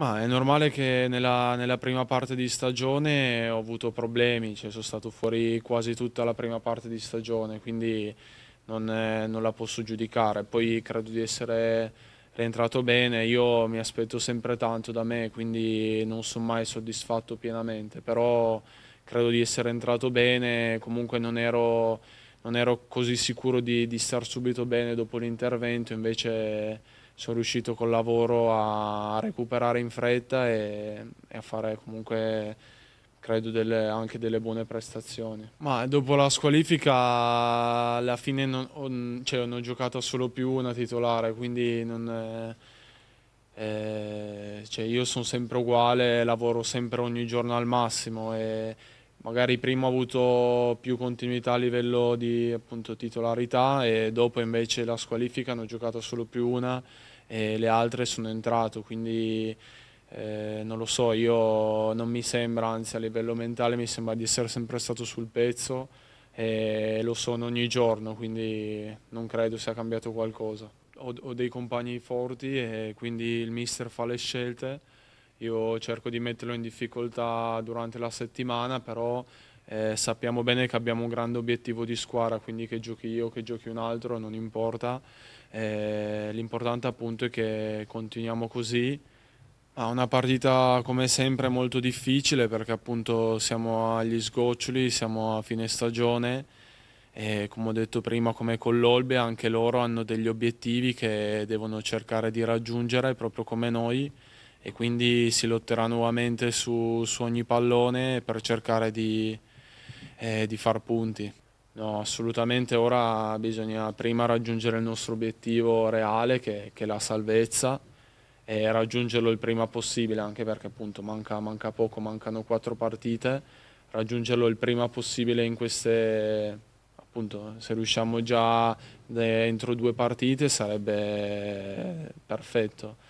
Ma è normale che nella, nella, prima parte di stagione ho avuto problemi, cioè sono stato fuori quasi tutta la prima parte di stagione, quindi non, è, eh, non, la posso giudicare. Poi credo di essere rientrato bene, io mi aspetto sempre tanto da me, quindi non sono mai soddisfatto pienamente, però credo di essere entrato bene, comunque non ero, non ero così sicuro di, di star subito bene dopo l'intervento, invece sono riuscito col lavoro a recuperare in fretta e, e a fare comunque credo delle, anche delle buone prestazioni. Ma dopo la squalifica alla fine non ho, cioè, non ho giocato solo più una titolare, quindi non, eh, eh, cioè, io sono sempre uguale, lavoro sempre ogni giorno al massimo e, magari prima ho avuto più continuità a livello di appunto, titolarità e dopo invece la squalifica ne ho giocata solo più una e le altre sono entrato, quindi eh, non lo so, io non mi sembra, anzi a livello mentale mi sembra di essere sempre stato sul pezzo e lo sono ogni giorno, quindi non credo sia cambiato qualcosa. Ho, ho dei compagni forti e quindi il mister fa le scelte io cerco di metterlo in difficoltà durante la settimana, però eh, sappiamo bene che abbiamo un grande obiettivo di squadra, quindi che giochi io, che giochi un altro, non importa. Eh, l'importante appunto è che continuiamo così. Ha una partita come sempre molto difficile perché appunto siamo agli sgoccioli, siamo a fine stagione e come ho detto prima come con l'Olbe anche loro hanno degli obiettivi che devono cercare di raggiungere proprio come noi e quindi si lotterà nuovamente su, su ogni pallone per cercare di, eh, di far punti. No, assolutamente ora bisogna prima raggiungere il nostro obiettivo reale che, che, è la salvezza e raggiungerlo il prima possibile anche perché appunto manca, manca poco, mancano quattro partite, raggiungerlo il prima possibile in queste appunto se riusciamo già eh, entro due partite sarebbe perfetto.